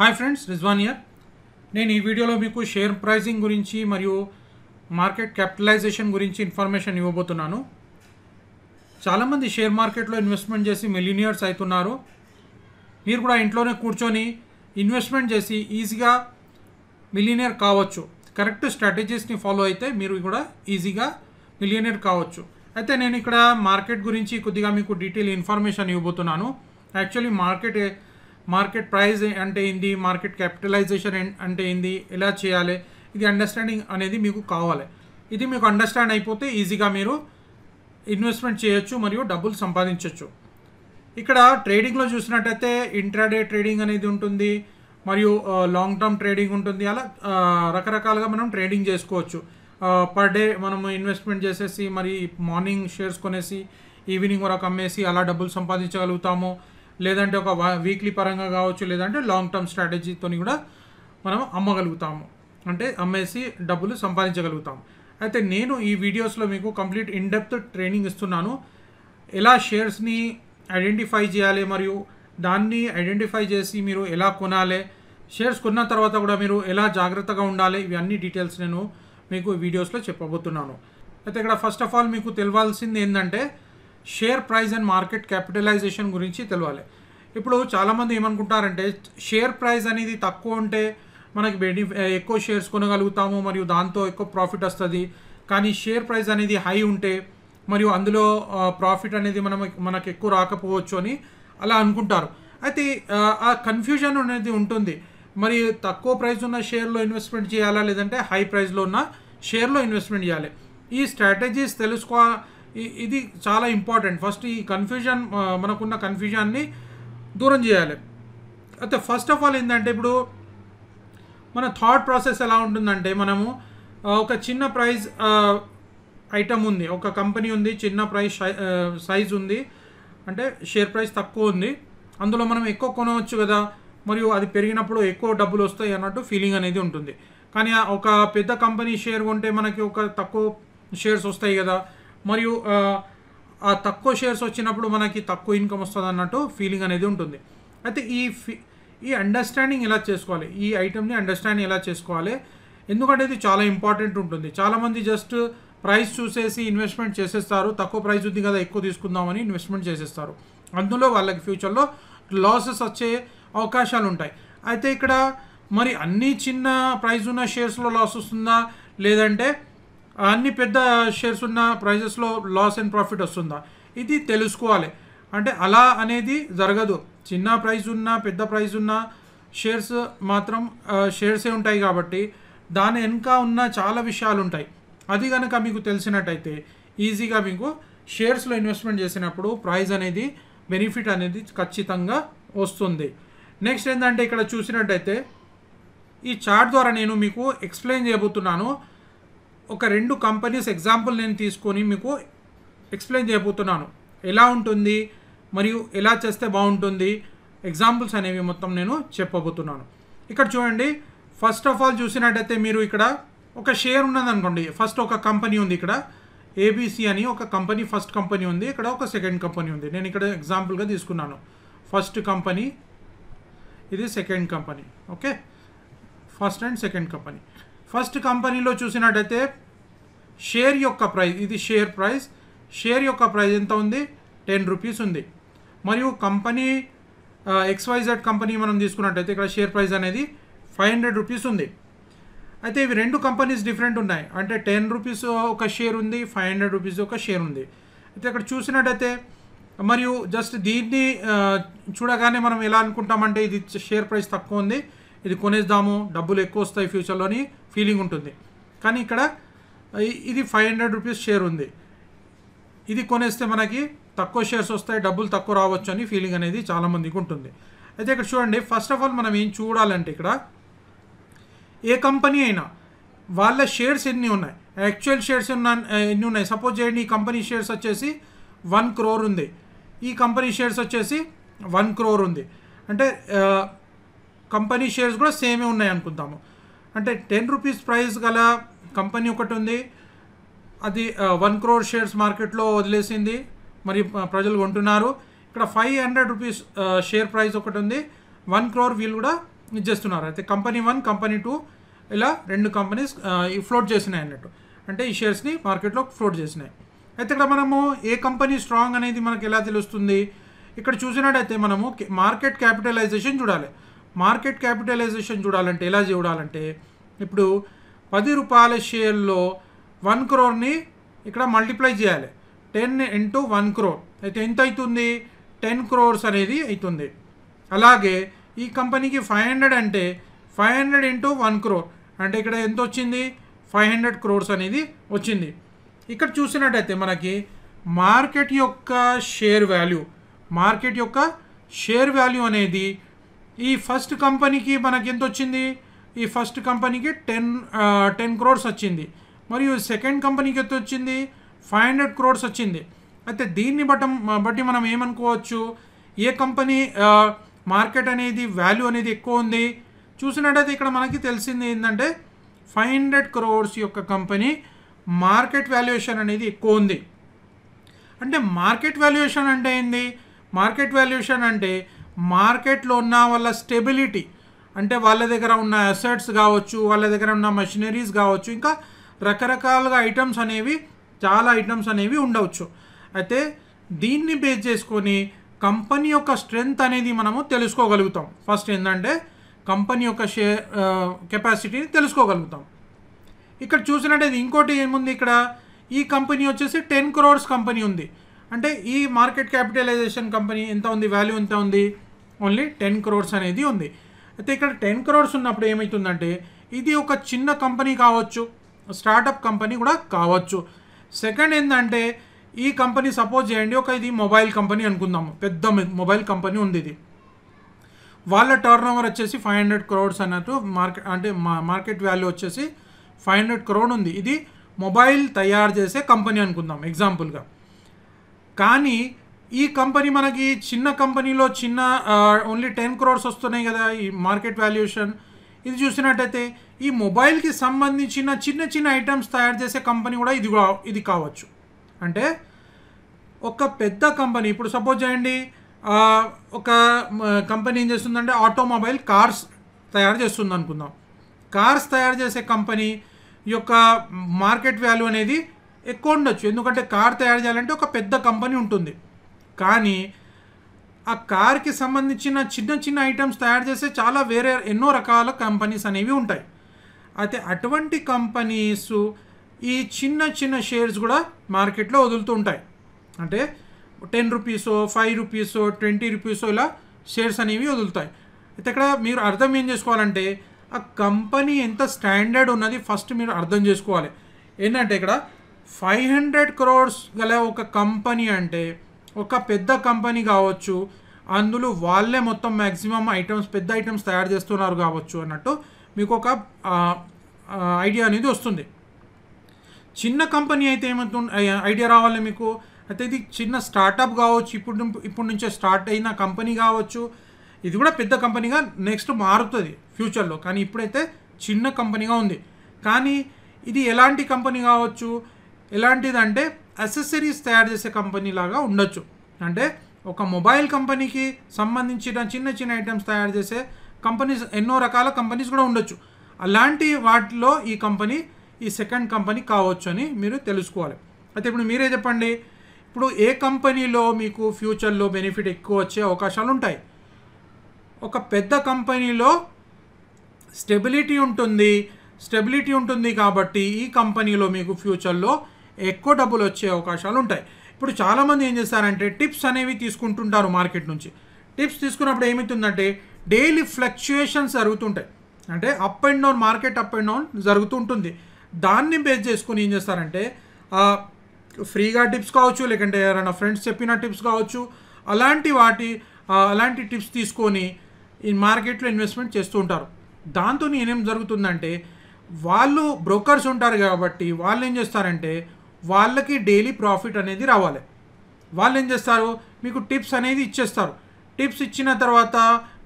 hi friends Rizwan year నేను ఈ వీడియోలో మీకు షేర్ ప్రైజింగ్ గురించి మరియు మార్కెట్ క్యాపిటలైజేషన్ గురించి ఇన్ఫర్మేషన్ ఇవ్వబోతున్నాను చాలామంది షేర్ మార్కెట్లో ఇన్వెస్ట్మెంట్ చేసి మిలినియర్స్ అవుతున్నారు మీరు కూడా ఇంట్లోనే కూర్చొని ఇన్వెస్ట్మెంట్ చేసి ఈజీగా మిలినియర్ కావచ్చు కరెక్ట్ స్ట్రాటజీస్ని ఫాలో అయితే మీరు కూడా ఈజీగా మిలినియర్ కావచ్చు అయితే నేను ఇక్కడ మార్కెట్ గురించి కొద్దిగా మీకు డీటెయిల్ ఇన్ఫర్మేషన్ ఇవ్వబోతున్నాను యాక్చువల్లీ మార్కెట్ మార్కెట్ ప్రైస్ అంటే ఏంది మార్కెట్ క్యాపిటలైజేషన్ అంటే ఏంది ఎలా చేయాలి ఇది అండర్స్టాండింగ్ అనేది మీకు కావాలి ఇది మీకు అండర్స్టాండ్ అయిపోతే ఈజీగా మీరు ఇన్వెస్ట్మెంట్ చేయొచ్చు మరియు డబ్బులు సంపాదించవచ్చు ఇక్కడ ట్రేడింగ్లో చూసినట్టయితే ఇంట్రాడే ట్రేడింగ్ అనేది ఉంటుంది మరియు లాంగ్ టర్మ్ ట్రేడింగ్ ఉంటుంది అలా రకరకాలుగా మనం ట్రేడింగ్ చేసుకోవచ్చు పర్ డే మనం ఇన్వెస్ట్మెంట్ చేసేసి మరి మార్నింగ్ షేర్స్ కొనేసి ఈవినింగ్ వరకు అమ్మేసి అలా డబ్బులు సంపాదించగలుగుతాము లేదంటే ఒక వీక్లీ పరంగా కావచ్చు లేదంటే లాంగ్ టర్మ్ స్ట్రాటజీతో కూడా మనం అమ్మగలుగుతాము అంటే అమ్మేసి డబ్బులు సంపాదించగలుగుతాం అయితే నేను ఈ వీడియోస్లో మీకు కంప్లీట్ ఇన్ డెప్త్ ట్రైనింగ్ ఇస్తున్నాను ఎలా షేర్స్ని ఐడెంటిఫై చేయాలి మరియు దాన్ని ఐడెంటిఫై చేసి మీరు ఎలా కొనాలి షేర్స్ కొన్న తర్వాత కూడా మీరు ఎలా జాగ్రత్తగా ఉండాలి ఇవన్నీ డీటెయిల్స్ నేను మీకు వీడియోస్లో చెప్పబోతున్నాను అయితే ఇక్కడ ఫస్ట్ ఆఫ్ ఆల్ మీకు తెలియాల్సింది ఏంటంటే share price and market capitalisation గురించి తెలవాలి ఇప్పుడు చాలామంది ఏమనుకుంటారంటే షేర్ ప్రైస్ అనేది తక్కువ ఉంటే మనకి బెనిఫి ఎక్కువ షేర్స్ కొనగలుగుతాము మరియు దాంతో ఎక్కువ ప్రాఫిట్ వస్తుంది కానీ షేర్ ప్రైస్ అనేది హై ఉంటే మరియు అందులో ప్రాఫిట్ అనేది మనం మనకు ఎక్కువ రాకపోవచ్చు అని అలా అనుకుంటారు అయితే ఆ కన్ఫ్యూజన్ అనేది ఉంటుంది మరి తక్కువ ప్రైస్ ఉన్న షేర్లో ఇన్వెస్ట్మెంట్ చేయాలా లేదంటే హై ప్రైస్లో ఉన్న షేర్లో ఇన్వెస్ట్మెంట్ చేయాలి ఈ స్ట్రాటజీస్ తెలుసుకో ఇది చాలా ఇంపార్టెంట్ ఫస్ట్ ఈ కన్ఫ్యూజన్ మనకున్న కన్ఫ్యూజన్ని దూరం చేయాలి అయితే ఫస్ట్ ఆఫ్ ఆల్ ఏంటంటే ఇప్పుడు మన థాట్ ప్రాసెస్ ఎలా ఉంటుందంటే మనము ఒక చిన్న ప్రైజ్ ఐటమ్ ఉంది ఒక కంపెనీ ఉంది చిన్న ప్రైస్ సైజ్ ఉంది అంటే షేర్ ప్రైస్ తక్కువ ఉంది అందులో మనం ఎక్కువ కొనవచ్చు కదా మరియు అది పెరిగినప్పుడు ఎక్కువ డబ్బులు వస్తాయి అన్నట్టు ఫీలింగ్ అనేది ఉంటుంది కానీ ఒక పెద్ద కంపెనీ షేర్ కొంటే మనకి ఒక తక్కువ షేర్స్ వస్తాయి కదా మరియు ఆ తక్కువ షేర్స్ వచ్చినప్పుడు మనకి తక్కువ ఇన్కమ్ వస్తుంది అన్నట్టు ఫీలింగ్ అనేది ఉంటుంది అయితే ఈ ఫీ ఈ అండర్స్టాండింగ్ ఎలా చేసుకోవాలి ఈ ఐటెంని అండర్స్టాండింగ్ ఎలా చేసుకోవాలి ఎందుకంటే ఇది చాలా ఇంపార్టెంట్ ఉంటుంది చాలామంది జస్ట్ ప్రైస్ చూసేసి ఇన్వెస్ట్మెంట్ చేసేస్తారు తక్కువ ప్రైస్ ఉంది కదా ఎక్కువ తీసుకుందామని ఇన్వెస్ట్మెంట్ చేసేస్తారు అందులో వాళ్ళకి ఫ్యూచర్లో లాసెస్ వచ్చే అవకాశాలు ఉంటాయి అయితే ఇక్కడ మరి అన్ని చిన్న ప్రైస్ ఉన్న షేర్స్లో లాస్ వస్తుందా లేదంటే అన్ని పెద్ద షేర్స్ ఉన్న ప్రైజెస్లో లాస్ అండ్ ప్రాఫిట్ వస్తుందా ఇది తెలుసుకోవాలి అంటే అలా అనేది జరగదు చిన్న ప్రైస్ ఉన్న పెద్ద ప్రైస్ ఉన్న షేర్స్ మాత్రం షేర్సే ఉంటాయి కాబట్టి దాని వెనుక ఉన్న చాలా విషయాలు ఉంటాయి అది కనుక మీకు తెలిసినట్టయితే ఈజీగా మీకు షేర్స్లో ఇన్వెస్ట్మెంట్ చేసినప్పుడు ప్రైజ్ అనేది బెనిఫిట్ అనేది ఖచ్చితంగా వస్తుంది నెక్స్ట్ ఏంటంటే ఇక్కడ చూసినట్టయితే ఈ చార్ట్ ద్వారా నేను మీకు ఎక్స్ప్లెయిన్ చేయబోతున్నాను ఒక రెండు కంపెనీస్ ఎగ్జాంపుల్ నేను తీసుకొని మీకు ఎక్స్ప్లెయిన్ చేయబోతున్నాను ఎలా ఉంటుంది మరియు ఎలా చేస్తే బాగుంటుంది ఎగ్జాంపుల్స్ అనేవి మొత్తం నేను చెప్పబోతున్నాను ఇక్కడ చూడండి ఫస్ట్ ఆఫ్ ఆల్ చూసినట్టయితే మీరు ఇక్కడ ఒక షేర్ ఉన్నది అనుకోండి ఫస్ట్ ఒక కంపెనీ ఉంది ఇక్కడ ఏబీసీ అని ఒక కంపెనీ ఫస్ట్ కంపెనీ ఉంది ఇక్కడ ఒక సెకండ్ కంపెనీ ఉంది నేను ఇక్కడ ఎగ్జాంపుల్గా తీసుకున్నాను ఫస్ట్ కంపెనీ ఇది second company okay first and second company first కంపెనీలో చూసినట్టయితే షేర్ యొక్క ప్రైస్ ఇది షేర్ ప్రైస్ షేర్ యొక్క ప్రైస్ ఎంత ఉంది టెన్ రూపీస్ ఉంది మరియు కంపెనీ ఎక్స్వైజెడ్ కంపెనీ మనం తీసుకున్నట్టయితే ఇక్కడ షేర్ ప్రైస్ అనేది ఫైవ్ హండ్రెడ్ రూపీస్ ఉంది అయితే ఇవి రెండు కంపెనీస్ డిఫరెంట్ ఉన్నాయి అంటే టెన్ రూపీస్ ఒక షేర్ ఉంది ఫైవ్ హండ్రెడ్ రూపీస్ ఒక షేర్ ఉంది అయితే ఇక్కడ చూసినట్టయితే మరియు జస్ట్ దీన్ని చూడగానే మనం ఎలా అనుకుంటామంటే ఇది షేర్ ప్రైస్ తక్కువ ఉంది ఇది కొనేద్దాము డబ్బులు ఎక్కువ వస్తాయి ఫ్యూచర్లోని ఫీలింగ్ ఉంటుంది కానీ ఇక్కడ ఇది ఫైవ్ హండ్రెడ్ రూపీస్ షేర్ ఉంది ఇది కొనేస్తే మనకి తక్కువ షేర్స్ వస్తాయి డబ్బులు తక్కువ రావచ్చు అని ఫీలింగ్ అనేది చాలామందికి ఉంటుంది అయితే ఇక్కడ చూడండి ఫస్ట్ ఆఫ్ ఆల్ మనం ఏం చూడాలంటే ఇక్కడ ఏ కంపెనీ అయినా వాళ్ళ షేర్స్ ఎన్ని ఉన్నాయి యాక్చువల్ షేర్స్ ఉన్నా ఎన్ని ఉన్నాయి సపోజ్ చేయండి ఈ కంపెనీ షేర్స్ వచ్చేసి వన్ క్రోర్ ఉంది ఈ కంపెనీ షేర్స్ వచ్చేసి వన్ క్రోర్ ఉంది అంటే కంపెనీ షేర్స్ కూడా సేమే ఉన్నాయి అనుకుందాము అంటే టెన్ రూపీస్ ప్రైస్ గల కంపెనీ ఒకటి ఉంది అది వన్ క్రోర్ షేర్స్ మార్కెట్లో వదిలేసింది మరి ప్రజలు కొంటున్నారు ఇక్కడ five hundred rupees share price ఒకటి ఉంది వన్ క్రోర్ వీళ్ళు కూడా ఇచ్చేస్తున్నారు అయితే కంపెనీ వన్ కంపెనీ టూ ఇలా రెండు కంపెనీస్ ఫ్లోట్ చేసినాయి అన్నట్టు అంటే ఈ షేర్స్ని మార్కెట్లో ఫ్లోట్ చేసినాయి అయితే ఇక్కడ మనము ఏ కంపెనీ స్ట్రాంగ్ అనేది మనకు ఎలా తెలుస్తుంది ఇక్కడ చూసినట్టయితే మనము మార్కెట్ క్యాపిటలైజేషన్ చూడాలి మార్కెట్ క్యాపిటలైజేషన్ చూడాలంటే ఎలా చూడాలంటే ఇప్పుడు పది రూపాయల షేర్లో వన్ క్రోర్ని ఇక్కడ మల్టిప్లై చేయాలి టెన్ ఇంటూ వన్ క్రోర్ అయితే ఎంత అవుతుంది టెన్ క్రోర్స్ అనేది అవుతుంది అలాగే ఈ కంపెనీకి ఫైవ్ హండ్రెడ్ అంటే five hundred into one crore అంటే ఇక్కడ ఎంత వచ్చింది ఫైవ్ హండ్రెడ్ క్రోర్స్ అనేది వచ్చింది ఇక్కడ చూసినట్టయితే మనకి మార్కెట్ యొక్క షేర్ వాల్యూ మార్కెట్ యొక్క షేర్ వాల్యూ అనేది ఈ ఫస్ట్ కంపెనీకి మనకి ఎంత వచ్చింది ఈ ఫస్ట్ కంపెనీకి టెన్ టెన్ క్రోర్స్ వచ్చింది మరియు సెకండ్ కంపెనీకి ఎంత వచ్చింది ఫైవ్ హండ్రెడ్ క్రోర్స్ వచ్చింది అయితే దీన్ని బట్టం బట్టి మనం ఏమనుకోవచ్చు ఏ కంపెనీ మార్కెట్ అనేది వాల్యూ అనేది ఎక్కువ ఉంది చూసినట్టయితే ఇక్కడ మనకి తెలిసింది ఏంటంటే ఫైవ్ హండ్రెడ్ క్రోర్స్ యొక్క కంపెనీ మార్కెట్ వాల్యుయేషన్ అనేది ఎక్కువ ఉంది అంటే మార్కెట్ వాల్యుయేషన్ అంటే ఏంది మార్కెట్ వాల్యుయేషన్ అంటే మార్కెట్లో ఉన్న వాళ్ళ స్టెబిలిటీ అంటే వాళ్ళ దగ్గర ఉన్న అసెట్స్ కావచ్చు వాళ్ళ దగ్గర ఉన్న మెషినరీస్ కావచ్చు ఇంకా రకరకాలుగా ఐటమ్స్ అనేవి చాలా ఐటమ్స్ అనేవి ఉండవచ్చు అయితే దీన్ని బేస్ చేసుకొని కంపెనీ యొక్క స్ట్రెంగ్త్ అనేది మనము తెలుసుకోగలుగుతాం ఫస్ట్ ఏంటంటే కంపెనీ యొక్క షేర్ కెపాసిటీని తెలుసుకోగలుగుతాం ఇక్కడ చూసినట్టే ఇంకోటి ఏముంది ఇక్కడ ఈ కంపెనీ వచ్చేసి టెన్ క్రోర్స్ కంపెనీ ఉంది అంటే ఈ మార్కెట్ క్యాపిటలైజేషన్ కంపెనీ ఎంత ఉంది వాల్యూ ఎంత ఉంది ఓన్లీ టెన్ క్రోర్స్ అనేది ఉంది అయితే ఇక్కడ టెన్ క్రోర్స్ ఉన్నప్పుడు ఏమవుతుందంటే ఇది ఒక చిన్న కంపెనీ కావచ్చు స్టార్టప్ కంపెనీ కూడా కావచ్చు సెకండ్ ఏంటంటే ఈ కంపెనీ సపోజ్ చేయండి ఒక ఇది మొబైల్ కంపెనీ అనుకుందాము పెద్ద మొబైల్ కంపెనీ ఉంది ఇది వాళ్ళ టర్న్ ఓవర్ వచ్చేసి ఫైవ్ హండ్రెడ్ క్రోడ్స్ అన్నట్టు మార్కెట్ అంటే మార్కెట్ వాల్యూ వచ్చేసి ఫైవ్ హండ్రెడ్ క్రోడ్ ఉంది ఇది మొబైల్ తయారు చేసే కంపెనీ అనుకుందాం ఎగ్జాంపుల్గా కానీ ఈ కంపెనీ మనకి చిన్న కంపెనీలో చిన్న ఓన్లీ టెన్ క్రోర్స్ వస్తున్నాయి కదా ఈ మార్కెట్ వాల్యుయేషన్ ఇది చూసినట్టయితే ఈ మొబైల్కి సంబంధించిన చిన్న చిన్న ఐటమ్స్ తయారు చేసే కంపెనీ కూడా ఇది ఇది కావచ్చు అంటే ఒక పెద్ద కంపెనీ ఇప్పుడు సపోజ్ చేయండి ఒక కంపెనీ ఏం చేస్తుందంటే ఆటోమొబైల్ కార్స్ తయారు చేస్తుంది అనుకుందాం కార్స్ తయారు చేసే కంపెనీ యొక్క మార్కెట్ వాల్యూ అనేది ఎక్కువ ఉండొచ్చు ఎందుకంటే కార్ తయారు చేయాలంటే ఒక పెద్ద కంపెనీ ఉంటుంది కానీ ఆ కార్కి సంబంధించిన చిన్న చిన్న ఐటమ్స్ తయారు చేసే చాలా వేరే ఎన్నో రకాల కంపెనీస్ అనేవి ఉంటాయి అయితే అటువంటి కంపెనీస్ ఈ చిన్న చిన్న షేర్స్ కూడా మార్కెట్లో వదులుతూ ఉంటాయి అంటే టెన్ రూపీసో ఫైవ్ రూపీసో ట్వంటీ రూపీసో ఇలా షేర్స్ అనేవి వదులుతాయి అయితే ఇక్కడ మీరు అర్థం ఏం చేసుకోవాలంటే ఆ కంపెనీ ఎంత స్టాండర్డ్ ఉన్నది ఫస్ట్ మీరు అర్థం చేసుకోవాలి ఏంటంటే ఇక్కడ ఫైవ్ హండ్రెడ్ క్రోర్స్ గల ఒక కంపెనీ అంటే ఒక పెద్ద కంపెనీ కావచ్చు అందులో వాళ్ళే మొత్తం మ్యాక్సిమం ఐటమ్స్ పెద్ద ఐటమ్స్ తయారు చేస్తున్నారు కావచ్చు అన్నట్టు మీకు ఒక ఐడియా అనేది వస్తుంది చిన్న కంపెనీ అయితే ఏమవుతు ఐడియా రావాలి మీకు అయితే ఇది చిన్న స్టార్టప్ కావచ్చు ఇప్పుడు ఇప్పుడు నుంచే స్టార్ట్ అయిన కంపెనీ కావచ్చు ఇది కూడా పెద్ద కంపెనీగా నెక్స్ట్ మారుతుంది ఫ్యూచర్లో కానీ ఇప్పుడైతే చిన్న కంపెనీగా ఉంది కానీ ఇది ఎలాంటి కంపెనీ కావచ్చు ఎలాంటిదంటే అసెసరీస్ తయారు చేసే కంపెనీ లాగా ఉండొచ్చు అంటే ఒక మొబైల్ కంపెనీకి సంబంధించిన చిన్న చిన్న ఐటమ్స్ తయారు చేసే కంపెనీస్ ఎన్నో రకాల కంపెనీస్ కూడా ఉండొచ్చు అలాంటి వాటిలో ఈ కంపెనీ ఈ సెకండ్ కంపెనీ కావచ్చు అని మీరు తెలుసుకోవాలి అయితే ఇప్పుడు మీరే చెప్పండి ఇప్పుడు ఏ కంపెనీలో మీకు ఫ్యూచర్లో బెనిఫిట్ ఎక్కువ వచ్చే అవకాశాలు ఉంటాయి ఒక పెద్ద కంపెనీలో స్టెబిలిటీ ఉంటుంది స్టెబిలిటీ ఉంటుంది కాబట్టి ఈ కంపెనీలో మీకు ఫ్యూచర్లో ఎక్కువ డబ్బులు వచ్చే అవకాశాలు ఉంటాయి ఇప్పుడు చాలామంది ఏం చేస్తారంటే టిప్స్ అనేవి తీసుకుంటుంటారు మార్కెట్ నుంచి టిప్స్ తీసుకున్నప్పుడు ఏమవుతుందంటే డైలీ ఫ్లక్చుయేషన్స్ జరుగుతుంటాయి అంటే up and down market up and down జరుగుతుంటుంది దాన్ని బేస్ చేసుకుని ఏం చేస్తారంటే ఫ్రీగా టిప్స్ కావచ్చు లేకంటే ఎవరైనా ఫ్రెండ్స్ చెప్పిన టిప్స్ కావచ్చు అలాంటి వాటి అలాంటి టిప్స్ తీసుకొని ఈ మార్కెట్లో ఇన్వెస్ట్మెంట్ చేస్తూ ఉంటారు దాంతో నేనేం జరుగుతుందంటే వాళ్ళు బ్రోకర్స్ ఉంటారు కాబట్టి వాళ్ళు ఏం చేస్తారంటే వాళ్ళకి డైలీ ప్రాఫిట్ అనేది రావాలి వాళ్ళు ఏం చేస్తారు మీకు టిప్స్ అనేది ఇచ్చేస్తారు టిప్స్ ఇచ్చిన తర్వాత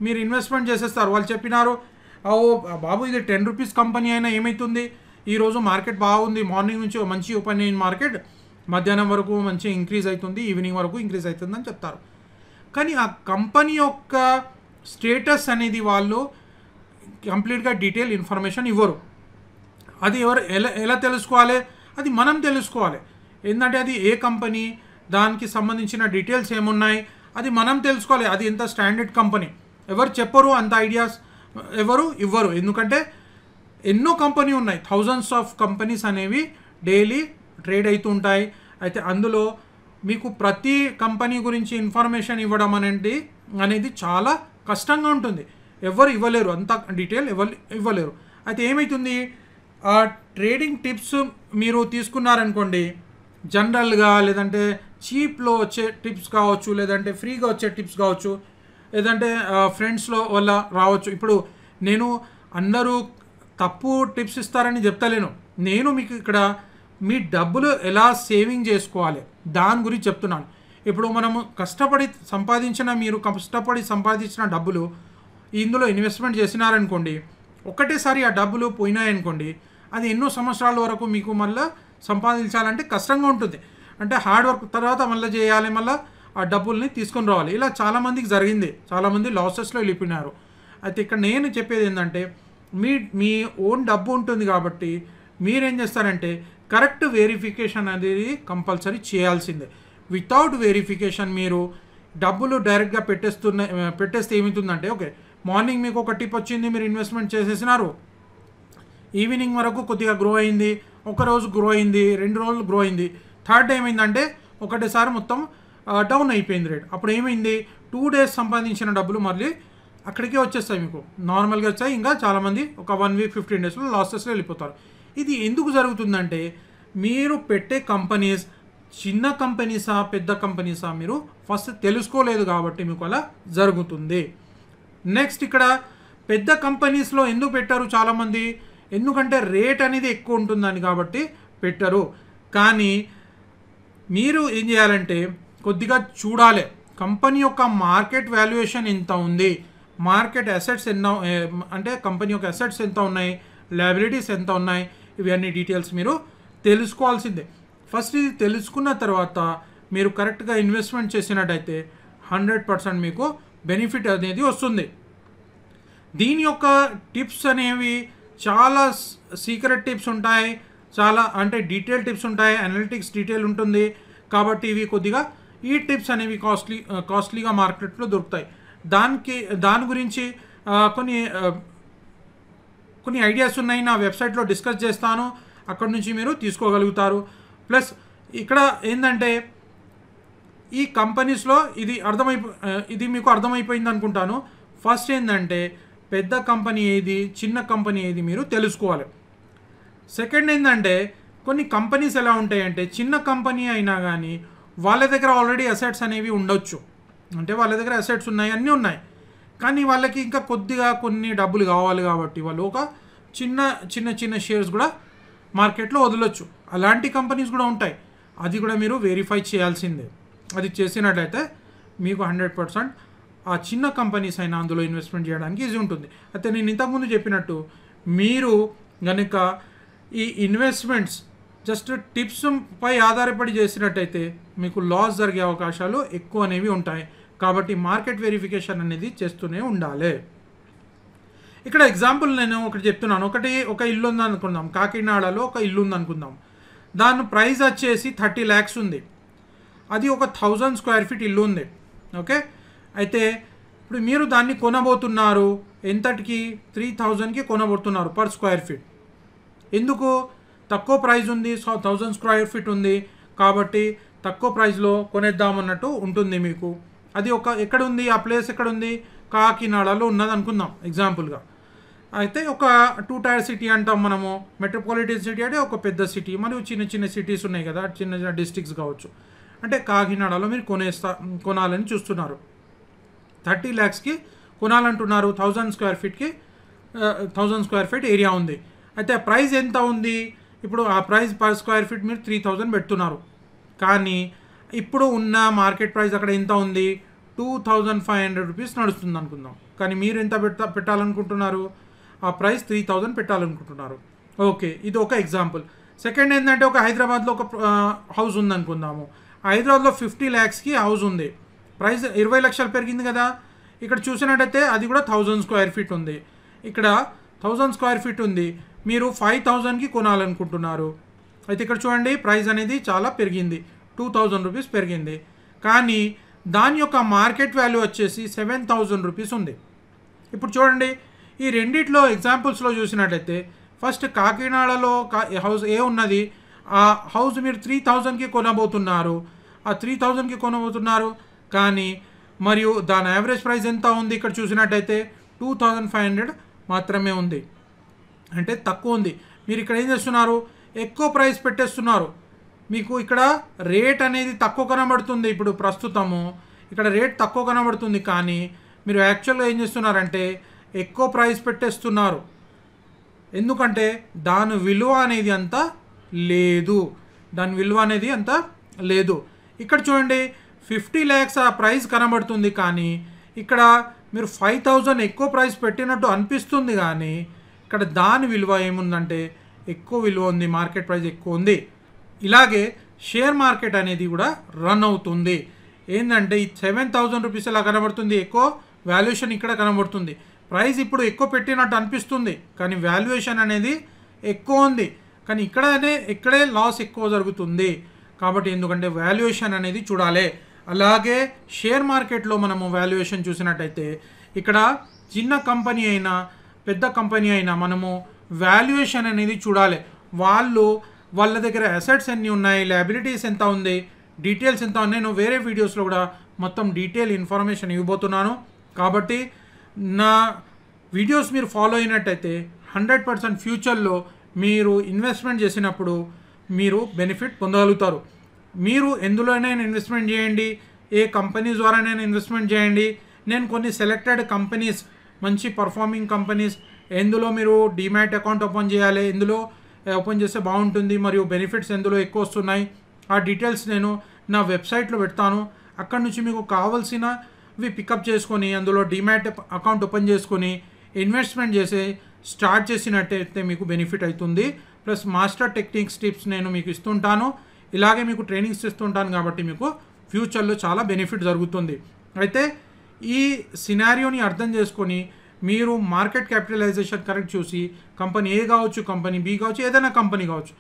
మీరు ఇన్వెస్ట్మెంట్ చేసేస్తారు వాళ్ళు చెప్పినారు ఓ బాబు ఇది టెన్ రూపీస్ కంపెనీ అయినా ఏమవుతుంది ఈరోజు మార్కెట్ బాగుంది మార్నింగ్ నుంచి మంచి ఓపెన్ అయిన మార్కెట్ మధ్యాహ్నం వరకు మంచి ఇంక్రీజ్ అవుతుంది ఈవినింగ్ వరకు ఇంక్రీజ్ అవుతుంది అని చెప్తారు కానీ ఆ కంపెనీ యొక్క స్టేటస్ అనేది వాళ్ళు కంప్లీట్గా డీటెయిల్ ఇన్ఫర్మేషన్ ఇవ్వరు అది ఎవరు ఎలా ఎలా తెలుసుకోవాలి అది మనం తెలుసుకోవాలి ఏంటంటే అది ఏ కంపెనీ దానికి సంబంధించిన డీటెయిల్స్ ఏమున్నాయి అది మనం తెలుసుకోవాలి అది ఎంత స్టాండర్డ్ కంపెనీ ఎవరు చెప్పరు అంత ఐడియాస్ ఎవరు ఇవ్వరు ఎందుకంటే ఎన్నో కంపెనీ ఉన్నాయి థౌజండ్స్ ఆఫ్ కంపెనీస్ అనేవి డైలీ ట్రేడ్ అవుతుంటాయి అయితే అందులో మీకు ప్రతి కంపెనీ గురించి ఇన్ఫర్మేషన్ ఇవ్వడం అనేది అనేది చాలా కష్టంగా ఉంటుంది ఎవరు ఇవ్వలేరు అంత డీటెయిల్ ఎవరు ఇవ్వలేరు అయితే ఏమవుతుంది ట్రేడింగ్ టిప్స్ మీరు తీసుకున్నారనుకోండి జనరల్గా లేదంటే చీప్లో వచ్చే టిప్స్ కావచ్చు లేదంటే ఫ్రీగా వచ్చే టిప్స్ కావచ్చు లేదంటే ఫ్రెండ్స్లో వల్ల రావచ్చు ఇప్పుడు నేను అందరూ తప్పు టిప్స్ ఇస్తారని చెప్తలేను నేను మీకు ఇక్కడ మీ డబ్బులు ఎలా సేవింగ్ చేసుకోవాలి దాని గురించి చెప్తున్నాను ఇప్పుడు మనము కష్టపడి సంపాదించిన మీరు కష్టపడి సంపాదించిన డబ్బులు ఇందులో ఇన్వెస్ట్మెంట్ చేసినారనుకోండి ఒకటేసారి ఆ డబ్బులు పోయినాయనుకోండి అది ఎన్నో సంవత్సరాల వరకు మీకు మళ్ళీ సంపాదించాలంటే కష్టంగా ఉంటుంది అంటే హార్డ్ వర్క్ తర్వాత మళ్ళీ చేయాలి మళ్ళీ ఆ డబ్బుల్ని తీసుకొని రావాలి ఇలా చాలామందికి జరిగింది చాలామంది లాసెస్లో వెళ్ళిపోయినారు అయితే ఇక్కడ నేను చెప్పేది ఏంటంటే మీ మీ ఓన్ డబ్బు ఉంటుంది కాబట్టి మీరేం చేస్తారంటే కరెక్ట్ వెరిఫికేషన్ అనేది కంపల్సరీ చేయాల్సిందే వితౌట్ వెరిఫికేషన్ మీరు డబ్బులు డైరెక్ట్గా పెట్టేస్తున్న పెట్టేస్తే ఏమవుతుందంటే ఓకే మార్నింగ్ మీకు ఒక టిప్ వచ్చింది మీరు ఇన్వెస్ట్మెంట్ చేసేసినారు ఈవినింగ్ వరకు కొద్దిగా గ్రో అయింది ఒకరోజు గ్రో అయింది రెండు రోజులు గ్రో అయింది థర్డ్ డే ఏమైందంటే ఒకటేసారి మొత్తం డౌన్ అయిపోయింది రేట్ అప్పుడు ఏమైంది టూ డేస్ సంపాదించిన డబ్బులు మళ్ళీ అక్కడికే వచ్చేస్తాయి మీకు నార్మల్గా వచ్చాయి ఇంకా చాలామంది ఒక వన్ వీక్ ఫిఫ్టీన్ డేస్లో లాసెస్లో వెళ్ళిపోతారు ఇది ఎందుకు జరుగుతుందంటే మీరు పెట్టే కంపెనీస్ చిన్న కంపెనీసా పెద్ద కంపెనీసా మీరు ఫస్ట్ తెలుసుకోలేదు కాబట్టి మీకు అలా జరుగుతుంది నెక్స్ట్ ఇక్కడ పెద్ద కంపెనీస్లో ఎందుకు పెట్టారు చాలామంది ఎందుకంటే రేట్ అనేది ఎక్కువ ఉంటుందని కాబట్టి పెట్టరు కానీ మీరు ఏం చేయాలంటే కొద్దిగా చూడాలి కంపెనీ యొక్క మార్కెట్ వాల్యుయేషన్ ఎంత ఉంది మార్కెట్ అసెట్స్ ఎన్న అంటే కంపెనీ యొక్క అసెట్స్ ఎంత ఉన్నాయి లయబిలిటీస్ ఎంత ఉన్నాయి ఇవన్నీ డీటెయిల్స్ మీరు తెలుసుకోవాల్సిందే ఫస్ట్ ఇది తెలుసుకున్న తర్వాత మీరు కరెక్ట్గా ఇన్వెస్ట్మెంట్ చేసినట్టయితే హండ్రెడ్ పర్సెంట్ మీకు బెనిఫిట్ అనేది వస్తుంది దీని యొక్క టిప్స్ అనేవి చాలా సీక్రెట్ టిప్స్ ఉంటాయి చాలా అంటే డీటెయిల్ టిప్స్ ఉంటాయి అనలిటిక్స్ డీటెయిల్ ఉంటుంది కాబట్టి ఇవి కొద్దిగా ఈ టిప్స్ అనేవి కాస్ట్లీ కాస్ట్లీగా మార్కెట్లో దొరుకుతాయి దానికి దాని గురించి కొన్ని కొన్ని ఐడియాస్ ఉన్నాయి నా వెబ్సైట్లో డిస్కస్ చేస్తాను అక్కడి నుంచి మీరు తీసుకోగలుగుతారు ప్లస్ ఇక్కడ ఏంటంటే ఈ కంపెనీస్లో ఇది అర్థమైపో ఇది మీకు అర్థమైపోయింది అనుకుంటాను ఫస్ట్ ఏంటంటే పెద్ద కంపెనీ ఏది చిన్న కంపెనీ ఏది మీరు తెలుసుకోవాలి సెకండ్ ఏంటంటే కొన్ని కంపెనీస్ ఎలా ఉంటాయంటే చిన్న కంపెనీ అయినా కానీ వాళ్ళ దగ్గర ఆల్రెడీ అసెట్స్ అనేవి ఉండొచ్చు అంటే వాళ్ళ దగ్గర అసెట్స్ ఉన్నాయి అన్నీ ఉన్నాయి కానీ వాళ్ళకి ఇంకా కొద్దిగా కొన్ని డబ్బులు కావాలి కాబట్టి వాళ్ళు ఒక చిన్న చిన్న చిన్న షేర్స్ కూడా మార్కెట్లో వదలొచ్చు అలాంటి కంపెనీస్ కూడా ఉంటాయి అది కూడా మీరు వెరిఫై చేయాల్సిందే అది చేసినట్లయితే మీకు హండ్రెడ్ పర్సెంట్ ఆ చిన్న కంపెనీస్ అయినా అందులో ఇన్వెస్ట్మెంట్ చేయడానికి ఈజీ ఉంటుంది అయితే నేను ఇంతకుముందు చెప్పినట్టు మీరు కనుక ఈ ఇన్వెస్ట్మెంట్స్ జస్ట్ టిప్స్ పై ఆధారపడి చేసినట్టయితే మీకు లాస్ జరిగే అవకాశాలు ఎక్కువ అనేవి ఉంటాయి కాబట్టి మార్కెట్ వెరిఫికేషన్ అనేది చేస్తూనే ఉండాలి ఇక్కడ ఎగ్జాంపుల్ నేను ఒకటి చెప్తున్నాను ఒకటి ఒక ఇల్లు ఉంది అనుకుందాం కాకినాడలో ఒక ఇల్లు ఉంది అనుకుందాం దాని ప్రైస్ వచ్చేసి థర్టీ ల్యాక్స్ ఉంది అది ఒక థౌజండ్ స్క్వేర్ ఫీట్ ఇల్లు ఉంది ఓకే అయితే ఇప్పుడు మీరు దాన్ని కొనబోతున్నారు ఎంతటికి త్రీ థౌజండ్కి కొనబోతున్నారు పర్ స్క్వేర్ ఫీట్ ఎందుకు తక్కువ ప్రైజ్ ఉంది థౌజండ్ స్క్వేర్ ఫీట్ ఉంది కాబట్టి తక్కువ ప్రైస్లో కొనేద్దామన్నట్టు ఉంటుంది మీకు అది ఒక ఎక్కడ ఉంది ఆ ప్లేస్ ఎక్కడ ఉంది కాకినాడలో ఉన్నది అనుకుందాం ఎగ్జాంపుల్గా అయితే ఒక టూ టైర్ సిటీ అంటాం మనము మెట్రోపాలిటన్ సిటీ అంటే ఒక పెద్ద సిటీ మరియు చిన్న చిన్న సిటీస్ ఉన్నాయి కదా చిన్న చిన్న డిస్ట్రిక్ట్స్ కావచ్చు అంటే కాకినాడలో మీరు కొనేస్తా కొనాలని చూస్తున్నారు థర్టీ ల్యాక్స్కి కొనాలంటున్నారు థౌజండ్ స్క్వేర్ ఫీట్కి థౌజండ్ స్క్వేర్ ఫీట్ ఏరియా ఉంది అయితే ఆ ప్రైస్ ఎంత ఉంది ఇప్పుడు ఆ ప్రైస్ పర్ స్క్వేర్ ఫీట్ మీరు త్రీ థౌజండ్ పెడుతున్నారు కానీ ఇప్పుడు ఉన్న మార్కెట్ ప్రైస్ అక్కడ ఎంత ఉంది two thousand five hundred rupees నడుస్తుంది అనుకుందాం కానీ మీరు ఎంత పెట్టా పెట్టాలనుకుంటున్నారు ఆ ప్రైస్ త్రీ థౌజండ్ పెట్టాలనుకుంటున్నారు ఓకే ఇది ఒక ఎగ్జాంపుల్ సెకండ్ ఏంటంటే ఒక హైదరాబాద్లో ఒక హౌస్ ఉందనుకుందాము హైదరాబాద్లో ఫిఫ్టీ ల్యాక్స్కి హౌస్ ఉంది ప్రైస్ ఇరవై లక్షలు పెరిగింది కదా ఇక్కడ చూసినట్టయితే అది కూడా థౌజండ్ స్క్వేర్ ఫీట్ ఉంది ఇక్కడ థౌజండ్ స్క్వేర్ ఫీట్ ఉంది మీరు ఫైవ్ థౌజండ్కి కొనాలనుకుంటున్నారు అయితే ఇక్కడ చూడండి ప్రైస్ అనేది చాలా పెరిగింది టూ థౌజండ్ రూపీస్ పెరిగింది కానీ దాని యొక్క మార్కెట్ వాల్యూ వచ్చేసి సెవెన్ థౌజండ్ రూపీస్ ఉంది ఇప్పుడు చూడండి ఈ రెండిట్లో ఎగ్జాంపుల్స్లో చూసినట్లయితే ఫస్ట్ కాకినాడలో హౌస్ ఏ ఉన్నది ఆ హౌస్ మీరు త్రీ థౌజండ్కి కొనబోతున్నారు ఆ త్రీ థౌజండ్కి కొనబోతున్నారు కానీ మరియు దాని యావరేజ్ ప్రైస్ ఎంత ఉంది ఇక్కడ చూసినట్టయితే టూ థౌజండ్ ఫైవ్ హండ్రెడ్ మాత్రమే ఉంది అంటే తక్కువ ఉంది మీరు ఇక్కడ ఏం చేస్తున్నారు ఎక్కువ ప్రైస్ పెట్టేస్తున్నారు మీకు ఇక్కడ రేట్ అనేది తక్కువ కనబడుతుంది ఇప్పుడు ప్రస్తుతము ఇక్కడ రేట్ తక్కువ కనబడుతుంది కానీ మీరు యాక్చువల్గా ఏం చేస్తున్నారంటే ఎక్కువ ప్రైస్ పెట్టేస్తున్నారు ఎందుకంటే దాని విలువ అనేది అంత లేదు దాని విలువ అనేది అంత లేదు ఇక్కడ చూడండి ఫిఫ్టీ ల్యాక్స్ ఆ ప్రైస్ కనబడుతుంది కానీ ఇక్కడ మీరు ఫైవ్ థౌజండ్ ఎక్కువ ప్రైస్ పెట్టినట్టు అనిపిస్తుంది కానీ ఇక్కడ దాని విలువ ఏముందంటే ఎక్కువ విలువ ఉంది మార్కెట్ ప్రైస్ ఎక్కువ ఉంది ఇలాగే షేర్ మార్కెట్ అనేది కూడా రన్ అవుతుంది ఏంటంటే ఈ సెవెన్ థౌజండ్ రూపీస్ ఇలా కనబడుతుంది ఎక్కువ వాల్యుయేషన్ ఇక్కడ కనబడుతుంది ప్రైస్ ఇప్పుడు ఎక్కువ పెట్టినట్టు అనిపిస్తుంది కానీ వాల్యుయేషన్ అనేది ఎక్కువ ఉంది కానీ ఇక్కడనే ఇక్కడే లాస్ ఎక్కువ జరుగుతుంది కాబట్టి ఎందుకంటే వాల్యుయేషన్ అనేది చూడాలి అలాగే షేర్ మార్కెట్లో మనము వాల్యుయేషన్ చూసినట్టయితే ఇక్కడ చిన్న కంపెనీ అయినా పెద్ద కంపెనీ అయినా మనము వాల్యుయేషన్ అనేది చూడాలి వాళ్ళు వాళ్ళ దగ్గర అసెట్స్ ఎన్ని ఉన్నాయి లైబిలిటీస్ ఎంత ఉంది డీటెయిల్స్ ఎంత ఉన్నాయి నేను వేరే వీడియోస్లో కూడా మొత్తం డీటెయిల్ ఇన్ఫర్మేషన్ ఇవ్వబోతున్నాను కాబట్టి నా వీడియోస్ మీరు ఫాలో అయినట్టయితే హండ్రెడ్ పర్సెంట్ ఫ్యూచర్లో మీరు ఇన్వెస్ట్మెంట్ చేసినప్పుడు మీరు బెనిఫిట్ పొందగలుగుతారు మీరు ఎందులోనైనా ఇన్వెస్ట్మెంట్ చేయండి ఏ కంపెనీస్ ద్వారానైనా ఇన్వెస్ట్మెంట్ చేయండి నేను కొన్ని సెలెక్టెడ్ కంపెనీస్ మంచి పర్ఫార్మింగ్ కంపెనీస్ ఎందులో మీరు డిమాట్ అకౌంట్ ఓపెన్ చేయాలి ఎందులో ఓపెన్ eh, చేస్తే బాగుంటుంది మరియు బెనిఫిట్స్ ఎందులో ఎక్కువ వస్తున్నాయి ఆ డీటెయిల్స్ నేను నా వెబ్సైట్లో పెడతాను అక్కడ నుంచి మీకు కావాల్సినవి పికప్ చేసుకొని అందులో డిమాట్ అకౌంట్ ఓపెన్ చేసుకొని ఇన్వెస్ట్మెంట్ చేసి స్టార్ట్ చేసినట్టయితే మీకు బెనిఫిట్ అవుతుంది ప్లస్ మాస్టర్ టెక్నిక్స్ టిప్స్ నేను మీకు ఇస్తుంటాను ఇలాగే మీకు ట్రైనింగ్స్ ఇస్తుంటాను కాబట్టి మీకు ఫ్యూచర్లో చాలా బెనిఫిట్ జరుగుతుంది అయితే ఈ సినారియోని అర్థం చేసుకొని మీరు మార్కెట్ క్యాపిటలైజేషన్ కరెక్ట్ చూసి కంపెనీ ఏ కావచ్చు కంపెనీ బి కావచ్చు ఏదైనా కంపెనీ కావచ్చు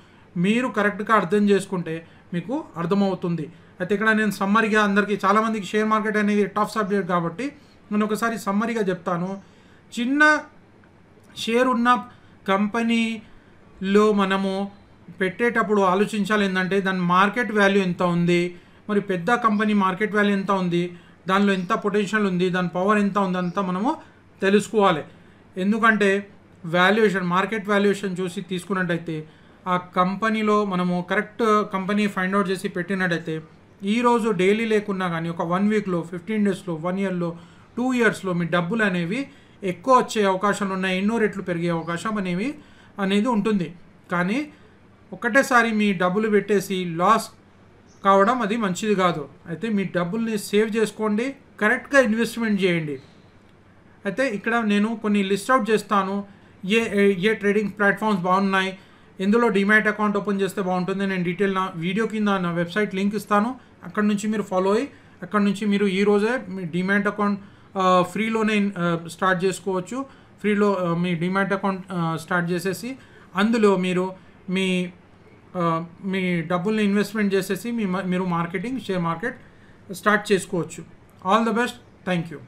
మీరు కరెక్ట్గా అర్థం చేసుకుంటే మీకు అర్థమవుతుంది అయితే ఇక్కడ నేను సమ్మరిగా అందరికీ చాలామందికి షేర్ మార్కెట్ అనేది టఫ్ సబ్జెక్ట్ కాబట్టి నేను ఒకసారి సమ్మరిగా చెప్తాను చిన్న షేర్ ఉన్న కంపెనీలో మనము పెట్టేటప్పుడు ఆలోచించాలి ఏంటంటే దాని మార్కెట్ వాల్యూ ఎంత ఉంది మరి పెద్ద కంపెనీ మార్కెట్ వాల్యూ ఎంత ఉంది దానిలో ఎంత పొటెన్షియల్ ఉంది దాని పవర్ ఎంత ఉంది అంతా మనము తెలుసుకోవాలి ఎందుకంటే వాల్యుయేషన్ మార్కెట్ వాల్యుయేషన్ చూసి తీసుకున్నట్టయితే ఆ కంపెనీలో మనము కరెక్ట్ కంపెనీ ఫైండ్ అవుట్ చేసి పెట్టినట్టయితే ఈరోజు డైలీ లేకున్నా కానీ ఒక వన్ వీక్లో ఫిఫ్టీన్ డేస్లో వన్ ఇయర్లో టూ ఇయర్స్లో మీ డబ్బులు అనేవి ఎక్కువ వచ్చే అవకాశాలు ఉన్నాయి ఎన్నో రెట్లు పెరిగే అవకాశం అనేవి అనేది ఉంటుంది కానీ ఒకటేసారి మీ డబ్బులు పెట్టేసి లాస్ కావడం అది మంచిది కాదు అయితే మీ డబ్బుల్ని సేవ్ చేసుకోండి కరెక్ట్గా ఇన్వెస్ట్మెంట్ చేయండి అయితే ఇక్కడ నేను కొన్ని లిస్ట్ అవుట్ చేస్తాను ఏ ఏ ట్రేడింగ్ ప్లాట్ఫామ్స్ బాగున్నాయి ఎందులో డిమాట్ అకౌంట్ ఓపెన్ చేస్తే బాగుంటుంది నేను డీటెయిల్ నా వీడియో కింద నా వెబ్సైట్ లింక్ ఇస్తాను అక్కడ నుంచి మీరు ఫాలో అయ్యి అక్కడ నుంచి మీరు ఈ రోజే మీ డిమాట్ అకౌంట్ ఫ్రీలోనే స్టార్ట్ చేసుకోవచ్చు ఫ్రీలో మీ డిమాట్ అకౌంట్ స్టార్ట్ చేసేసి అందులో మీరు మీ మీ డబ్బుల్ని ఇన్వెస్ట్మెంట్ చేసేసి మీ మీరు మార్కెటింగ్ షేర్ మార్కెట్ స్టార్ట్ చేసుకోవచ్చు all the best thank you